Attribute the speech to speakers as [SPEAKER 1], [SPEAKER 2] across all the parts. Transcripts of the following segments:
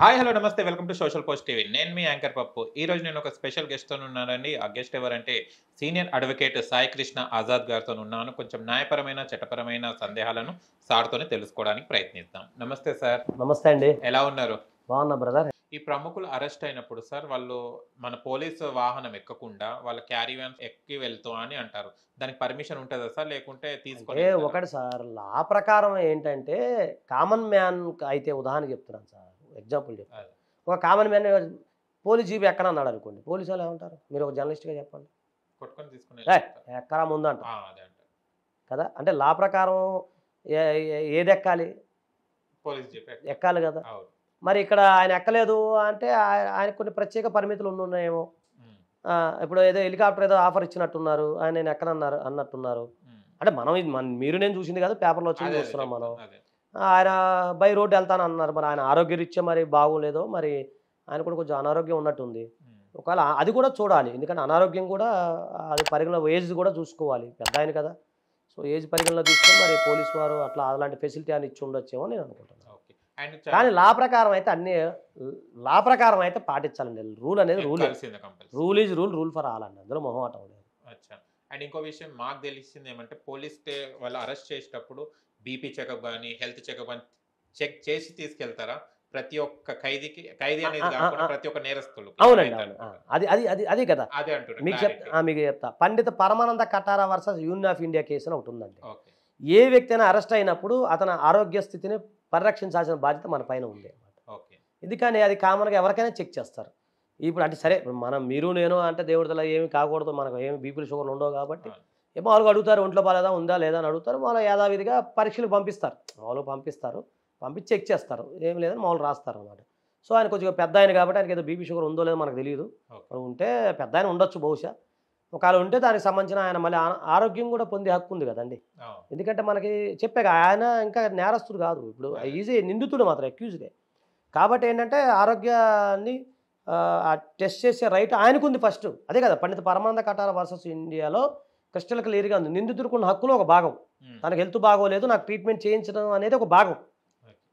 [SPEAKER 1] hi hello నమస్తే welcome to social post TV నేను మీ యాంకర్ పప్పు ఈ రోజు నేను ఒక స్పెషల్ గెస్ట్తో ఉన్నానండి ఆ గెస్ట్ ఎవరంటే సీనియర్ అడ్వకేట్ సాయి కృష్ణ ఆజాద్ గారితో ఉన్నాను కొంచెం న్యాయపరమైన చట్టపరమైన సందేహాలను సార్తోనే తెలుసుకోవడానికి ప్రయత్నిద్దాం నమస్తే
[SPEAKER 2] సార్ నమస్తే అండి ఎలా ఉన్నారు బాగున్నా బ్రదర్
[SPEAKER 1] ఈ ప్రముఖులు అరెస్ట్ అయినప్పుడు సార్ వాళ్ళు మన పోలీసు వాహనం ఎక్కకుండా వాళ్ళ క్యారీ వ్యాన్ ఎక్కి వెళ్తాం అని అంటారు దానికి పర్మిషన్ ఉంటుందా సార్ లేకుంటే తీసుకుంటే ఒకటి
[SPEAKER 2] సార్ లా ప్రకారం ఏంటంటే కామన్ మ్యాన్ అయితే ఉదాహరణ చెప్తున్నాను సార్ ఎగ్జాంపుల్ చెప్పు ఒక కామన్ మ్యాన్ పోలీస్ జీబీ ఎక్కడ అన్నాడు అనుకోండి పోలీసు వాళ్ళు ఏమంటారు మీరు ఒక జర్నలిస్ట్గా చెప్పండి ఎక్కడా ముందంట కదా అంటే లా ప్రకారం ఏది ఎక్కాలి ఎక్కాలి కదా మరి ఇక్కడ ఆయన ఎక్కలేదు అంటే ఆయన కొన్ని ప్రత్యేక పరిమితులు ఉన్నాయేమో ఇప్పుడు ఏదో హెలికాప్టర్ ఏదో ఆఫర్ ఇచ్చినట్టున్నారు ఆయన నేను ఎక్కడన్నారు అన్నట్టున్నారు అంటే మనం మీరు నేను చూసింది కాదు పేపర్లో వచ్చింది చూస్తున్నాం మనం ఆయన బై రోడ్ వెళ్తాను అన్నారు మరి ఆయన ఆరోగ్యరీత్యా మరి బాగోలేదో మరి ఆయన కూడా కొంచెం అనారోగ్యం ఉన్నట్టుంది ఒకవేళ అది కూడా చూడాలి ఎందుకంటే అనారోగ్యం కూడా అది పరిగణలో ఏజ్ కూడా చూసుకోవాలి పెద్ద ఆయన కదా సో ఏజ్ పరిగణలో తీసుకొని మరి పోలీసు వారు అట్లా అలాంటి ఫెసిలిటీ అని ఇచ్చి ఉండొచ్చేమో నేను అనుకుంటున్నాను కానీ లా ప్రకారం అయితే అన్ని లా ప్రకారం అయితే పాటించాలండి రూల్ అనేది rule rule is rule rule for all అండి అందులో మొహమాటం
[SPEAKER 1] అండ్ ఇంకో విషయం మాకు తెలిసింది ఏమంటే పోలీస్ స్టే వాళ్ళు అరెస్ట్ చేసేటప్పుడు బీపీ చెకప్ కానీ హెల్త్ చెకప్ కానీ చెక్ చేసి తీసుకెళ్తారా ప్రతి ఒక్క ఖైదీకి ఖైదీ అనేది కాకుండా ప్రతి ఒక్క నేరస్తులు అవునండి
[SPEAKER 2] అది అది అది అదే కదా అదే అంటున్నారు మీకు చెప్తా మీకు చెప్తా Pandit Parmanand Katara versus Union of India case అని ఒకటి ఉందండి ఏ వ్యక్తి అయినా అరెస్ట్ అయినప్పుడు అతని ఆరోగ్య స్థితిని పరిరక్షించాల్సిన బాధ్యత మన పైన ఉంది అనమాట ఎందుకని అది కామన్గా ఎవరికైనా చెక్ చేస్తారు ఇప్పుడు అంటే సరే మనం మీరు నేను అంటే దేవుడితల ఏమి కాకూడదు మనకు ఏమి బీపీ షుగర్లు ఉండవు కాబట్టి మామూలుగా అడుగుతారు ఒంట్లో బాగాలేదా ఉందా లేదా అని అడుగుతారు వాళ్ళు యాదావిధిగా పరీక్షలు పంపిస్తారు వాళ్ళు పంపిస్తారు పంపించి చెక్ చేస్తారు ఏం లేదని మామూలు రాస్తారు అనమాట సో ఆయన కొంచెం పెద్ద ఆయన కాబట్టి ఆయనకి ఏదో బీపీ షుగర్ ఉందో లేదో మనకు తెలియదు ఉంటే పెద్ద ఆయన ఉండొచ్చు బహుశా ఒకవేళ ఉంటే దానికి సంబంధించిన ఆయన మళ్ళీ ఆరోగ్యం కూడా పొందే హక్కు ఉంది కదండి ఎందుకంటే మనకి చెప్పాక ఆయన ఇంకా నేరస్తుడు కాదు ఇప్పుడు ఈజీ నిందితుడు మాత్రం అక్యూజ్డే కాబట్టి ఏంటంటే ఆరోగ్యాన్ని టెస్ట్ చేసే రైట్ ఆయనకుంది ఫస్ట్ అదే కదా పండిత పరమానంద కటార వర్సెస్ ఇండియాలో క్రిస్టల్ క్లియర్గా ఉంది నిందితుడుకున్న హక్కులో ఒక భాగం తనకు హెల్త్ బాగోలేదు నాకు ట్రీట్మెంట్ చేయించడం అనేది ఒక భాగం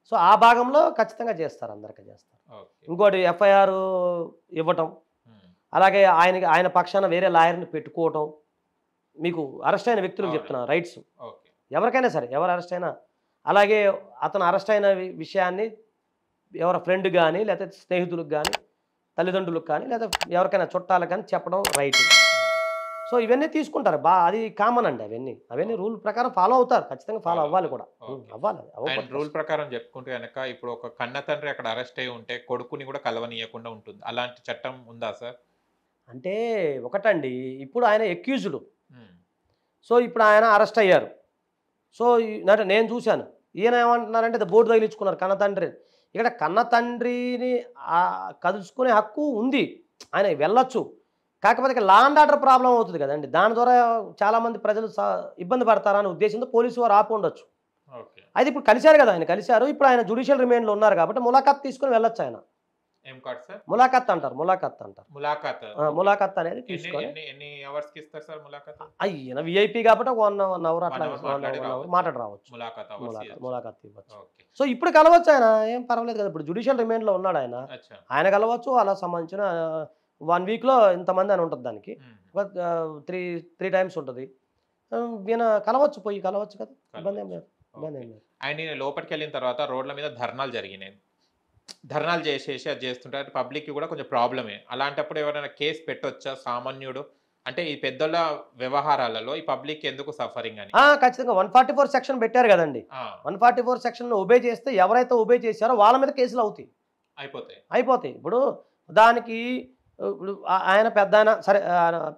[SPEAKER 2] సో ఆ భాగంలో ఖచ్చితంగా చేస్తారు అందరికీ చేస్తారు ఇంకోటి ఎఫ్ఐఆర్ ఇవ్వటం అలాగే ఆయనకి ఆయన పక్షాన వేరే లాయర్ని పెట్టుకోవటం మీకు అరెస్ట్ అయిన వ్యక్తులకు చెప్తున్నాను రైట్స్ ఎవరికైనా సరే ఎవరు అరెస్ట్ అయినా అలాగే అతను అరెస్ట్ అయిన విషయాన్ని ఎవరి ఫ్రెండ్ కానీ లేకపోతే స్నేహితులకు కానీ తల్లిదండ్రులకు కానీ లేదా ఎవరికైనా చుట్టాలకు కానీ చెప్పడం రైట్ సో ఇవన్నీ తీసుకుంటారు బా అది కామన్ అండి అవన్నీ అవన్నీ రూల్ ప్రకారం ఫాలో అవుతారు ఖచ్చితంగా ఫాలో అవ్వాలి కూడా అవ్వాలి
[SPEAKER 1] రూల్ ప్రకారం చెప్పుకుంటే కనుక ఇప్పుడు ఒక కన్న తండ్రి అక్కడ అరెస్ట్ అయి ఉంటే కొడుకుని కూడా కలవనీయకుండా ఉంటుంది అలాంటి చట్టం ఉందా సార్
[SPEAKER 2] అంటే ఒకటండి ఇప్పుడు ఆయన ఎక్యూజ్డ్ సో ఇప్పుడు ఆయన అరెస్ట్ అయ్యారు సో నేను చూశాను ఈయన ఏమంటున్నారంటే బోర్డు తగిలించుకున్నారు కన్న తండ్రి ఇక్కడ కన్న తండ్రిని కదుల్చుకునే హక్కు ఉంది ఆయన వెళ్ళొచ్చు కాకపోతే ఇక్కడ లా అండ్ ఆర్డర్ ప్రాబ్లం అవుతుంది కదండి దాని ద్వారా చాలామంది ప్రజలు ఇబ్బంది పడతారనే ఉద్దేశంతో పోలీసు వారు ఆపు ఉండొచ్చు అయితే ఇప్పుడు కలిశారు కదా ఆయన కలిశారు ఇప్పుడు ఆయన జుడిషియల్ రిమైండ్లో ఉన్నారు కాబట్టి ములాఖాత్ తీసుకుని వెళ్ళొచ్చు ఆయన ములాఖాత్ ములాఖత్ అంటారు ములాఖత్ అంటారు ములాఖత్ అనేది తీసుకొని అవర్స్ విఐపి కాబట్టి వన్ వన్ అవర్ అట్లా మాట్లాడు రావచ్చు ఇవ్వచ్చు సో ఇప్పుడు కలవచ్చు ఆయన ఏం పర్వాలేదు కదా ఇప్పుడు జుడిషియల్ రిమైండ్ లో ఉన్నాడు ఆయన ఆయన కలవచ్చు అలా సంబంధించిన వన్ వీక్ లో ఇంతమంది అని ఉంటుంది దానికి ఒక త్రీ త్రీ టైమ్స్ ఉంటుంది ఈయన కలవచ్చు పోయి కలవచ్చు కదా ఇబ్బంది ఏం లేదు ఇబ్బంది ఏం లేదు
[SPEAKER 1] ఆయన లోపలికి వెళ్ళిన తర్వాత రోడ్ల మీద ధర్నాలు జరిగినాయి ధర్నాలు చేసేసి అది చేస్తుంటారు పబ్లిక్కి కూడా కొంచెం ప్రాబ్లమే అలాంటప్పుడు ఎవరైనా కేసు పెట్టొచ్చా సామాన్యుడు అంటే ఈ పెద్దల వ్యవహారాలలో ఈ పబ్లిక్ ఎందుకు సఫరింగ్ అని
[SPEAKER 2] ఖచ్చితంగా వన్ ఫార్టీ ఫోర్ సెక్షన్ పెట్టారు కదండి one forty four section obey చేస్తే ఎవరైతే ఒబే చేశారో వాళ్ళ మీద కేసులు అవుతాయి అయిపోతాయి అయిపోతాయి ఇప్పుడు దానికి ఇప్పుడు ఆయన పెద్ద సరే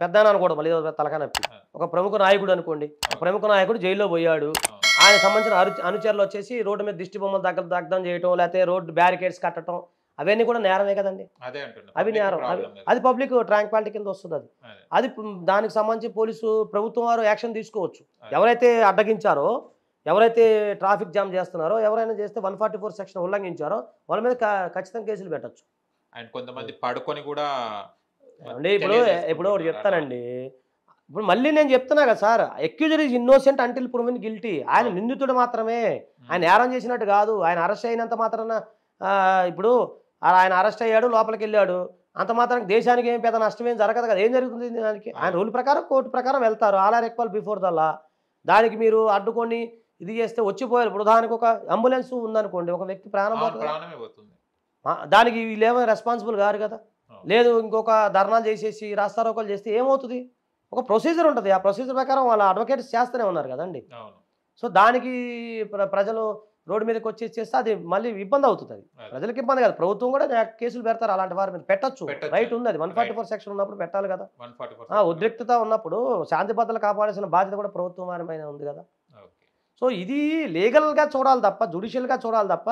[SPEAKER 2] పెద్ద అనుకోవడం మళ్ళీ తలకానప్పి ఒక ప్రముఖ నాయకుడు అనుకోండి ప్రముఖ నాయకుడు జైల్లో పోయాడు ఆయన సంబంధించిన అరు అనుచరులు వచ్చేసి రోడ్డు మీద దిష్టి బొమ్మలు దగ్గర దగ్గర చేయటం లేకపోతే రోడ్డు బ్యారికేడ్స్ కట్టడం అవన్నీ కూడా నేరమే కదండి అవి నేరం అది పబ్లిక్ ట్రాంక్వాలిటీ కింద వస్తుంది అది అది దానికి సంబంధించి పోలీసు ప్రభుత్వం వారు యాక్షన్ తీసుకోవచ్చు ఎవరైతే అడ్డగించారో ఎవరైతే ట్రాఫిక్ జామ్ చేస్తున్నారో ఎవరైనా చేస్తే వన్ ఫార్టీ ఫోర్ సెక్షన్ ఉల్లంఘించారో వాళ్ళ మీద ఖచ్చితంగా కేసులు పెట్టచ్చు
[SPEAKER 1] అండ్ కొంతమంది పడుకొని కూడా ఇప్పుడు ఇప్పుడు ఒకటి చెప్తానండి
[SPEAKER 2] ఇప్పుడు మళ్ళీ నేను చెప్తున్నా కదా sir accuser is innocent until proven guilty ఆయన నిందితుడు మాత్రమే ఆయన నేరం చేసినట్టు కాదు ఆయన అరెస్ట్ అయినంత మాత్రాన ఇప్పుడు ఆయన అరెస్ట్ అయ్యాడు లోపలికి వెళ్ళాడు అంత మాత్రం దేశానికి ఏం పెద్ద నష్టం ఏం జరగదు కదా ఏం జరుగుతుంది దానికి ఆయన రూల్ ప్రకారం కోర్టు ప్రకారం వెళ్తారు all are equal before the law దానికి మీరు అడ్డుకొని ఇది చేస్తే వచ్చిపోయారు ఇప్పుడు దానికి ఒక అంబులెన్స్ ఉందనుకోండి ఒక వ్యక్తి ప్రాణం పోతుంది దానికి ఏమైనా రెస్పాన్సిబుల్ కాదు కదా లేదు ఇంకొక ధర్నాలు చేసేసి రాస్తారోకలు చేస్తే ఏమవుతుంది ఒక ప్రొసీజర్ ఉంటుంది ఆ ప్రొసీజర్ ప్రకారం వాళ్ళ అడ్వకేట్స్ చేస్తూనే ఉన్నారు కదండి సో దానికి ప్రజలు రోడ్డు మీదకి వచ్చి చేస్తే అది మళ్ళీ ఇబ్బంది అవుతుంది అది ప్రజలకు ఇబ్బంది కాదు ప్రభుత్వం కూడా కేసులు పెడతారు అలాంటి వారి మీద పెట్టచ్చు రైట్ ఉంది అది వన్ ఫార్టీ ఫోర్ సెక్షన్ ఉన్నప్పుడు పెట్టాలి కదా ఉద్రిక్తత ఉన్నప్పుడు శాంతి భద్రతలు కాపాడాల్సిన బాధ్యత కూడా ప్రభుత్వం వారి మీద ఉంది కదా సో ఇది లీగల్గా చూడాలి తప్ప జుడిషియల్గా చూడాలి తప్ప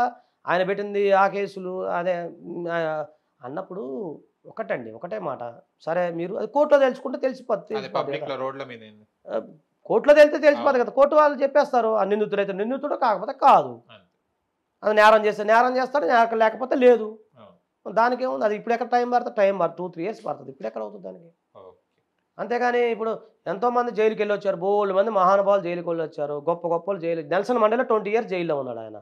[SPEAKER 2] ఆయన పెట్టింది ఆ కేసులు అదే అన్నప్పుడు ఒకటండి ఒకటే మాట సరే మీరు అది కోర్టులో తెలుసుకుంటే తెలిసిపోతుంది కోర్టులో తెలితే తెలిసిపోతుంది కదా కోర్టు వాళ్ళు చెప్పేస్తారు ఆ నిందితుడైతే నిందితుడు కాకపోతే కాదు అది నేరం చేస్తే నేరం చేస్తాడు నేరం లేకపోతే లేదు దానికి ఏముంది అది ఇప్పుడు ఎక్కడ టైం పడుతుంది టైం పడుతుంది టూ త్రీ ఇయర్స్ పడుతుంది ఇప్పుడు ఎక్కడ అవుతుంది దానికి అంతేగాని ఇప్పుడు ఎంతోమంది జైలుకి వెళ్ళి వచ్చారు బోల్డ్ మంది మహానుభావులు జైలుకి వెళ్ళి వచ్చారు గొప్ప గొప్పలు జైలు నెల్సన్ మండేలో ట్వంటీ ఇయర్స్ జైల్లో ఉన్నాడు ఆయన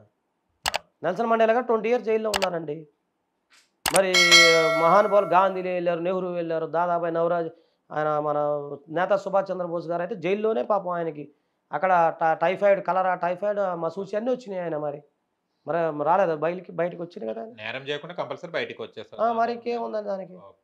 [SPEAKER 2] నెల్సన్ మండేలో ట్వంటీ ఇయర్స్ జైల్లో ఉన్నారండి మరి మహానుభావులు గాంధీ వెళ్ళారు నెహ్రూ వెళ్ళారు దాదాబాయి నవరాజ్ ఆయన మన నేత సుభాష్ చంద్రబోస్ గారు అయితే జైల్లోనే పాపం ఆయనకి అక్కడ టైఫాయిడ్ కలరా టైఫాయిడ్ మసూచి అన్నీ వచ్చినాయి ఆయన మరి మరి రాలేదు బయలుకి బయటకు వచ్చింది కదా
[SPEAKER 1] నేరం చేయకుండా కంపల్సరీ బయటకు వచ్చేస్తారు మరి
[SPEAKER 2] ఇంకేముందండి దానికి